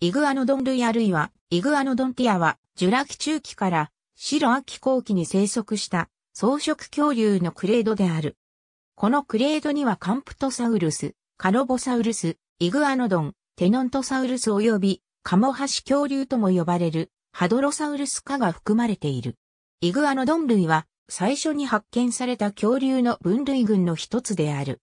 イグアノドン類あるいは、イグアノドンティアは、ジュラ紀中期から、白秋後期に生息した、草食恐竜のクレードである。このクレードにはカンプトサウルス、カロボサウルス、イグアノドン、テノントサウルス及び、カモハシ恐竜とも呼ばれる、ハドロサウルス科が含まれている。イグアノドン類は、最初に発見された恐竜の分類群の一つである。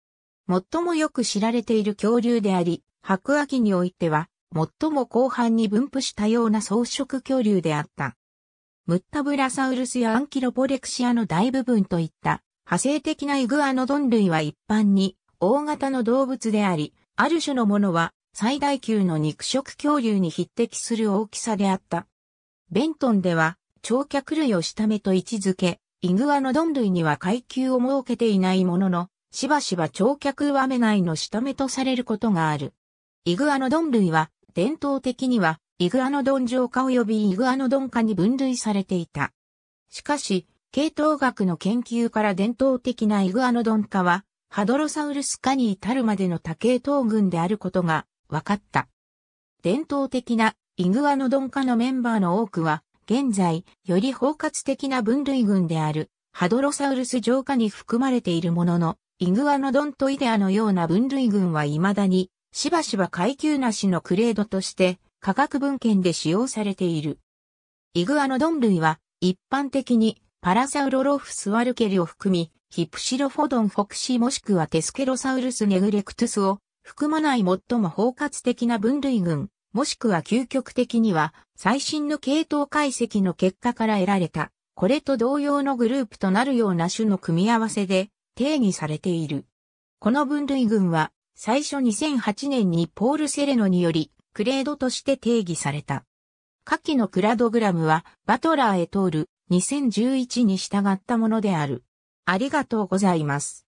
最もよく知られている恐竜であり、白亜紀においては、最も広範に分布したような草食恐竜であった。ムッタブラサウルスやアンキロポレクシアの大部分といった派生的なイグアノドン類は一般に大型の動物であり、ある種のものは最大級の肉食恐竜に匹敵する大きさであった。ベントンでは、長脚類を下目と位置づけ、イグアノドン類には階級を設けていないものの、しばしば長脚上目内の下目とされることがある。イグアノドン類は伝統的には、イグアノドン上下及びイグアノドン下に分類されていた。しかし、系統学の研究から伝統的なイグアノドン下は、ハドロサウルス下に至るまでの多系統群であることが分かった。伝統的なイグアノドン下のメンバーの多くは、現在、より包括的な分類群である、ハドロサウルス上下に含まれているものの、イグアノドントイデアのような分類群は未だにしばしば階級なしのクレードとして科学文献で使用されている。イグアノドン類は一般的にパラサウロロフスワルケリを含み、ヒプシロフォドンフォクシもしくはテスケロサウルスネグレクトゥスを含まない最も包括的な分類群、もしくは究極的には最新の系統解析の結果から得られた、これと同様のグループとなるような種の組み合わせで定義されている。この分類群は最初2008年にポール・セレノにより、クレードとして定義された。下記のクラドグラムは、バトラーへ通る2011に従ったものである。ありがとうございます。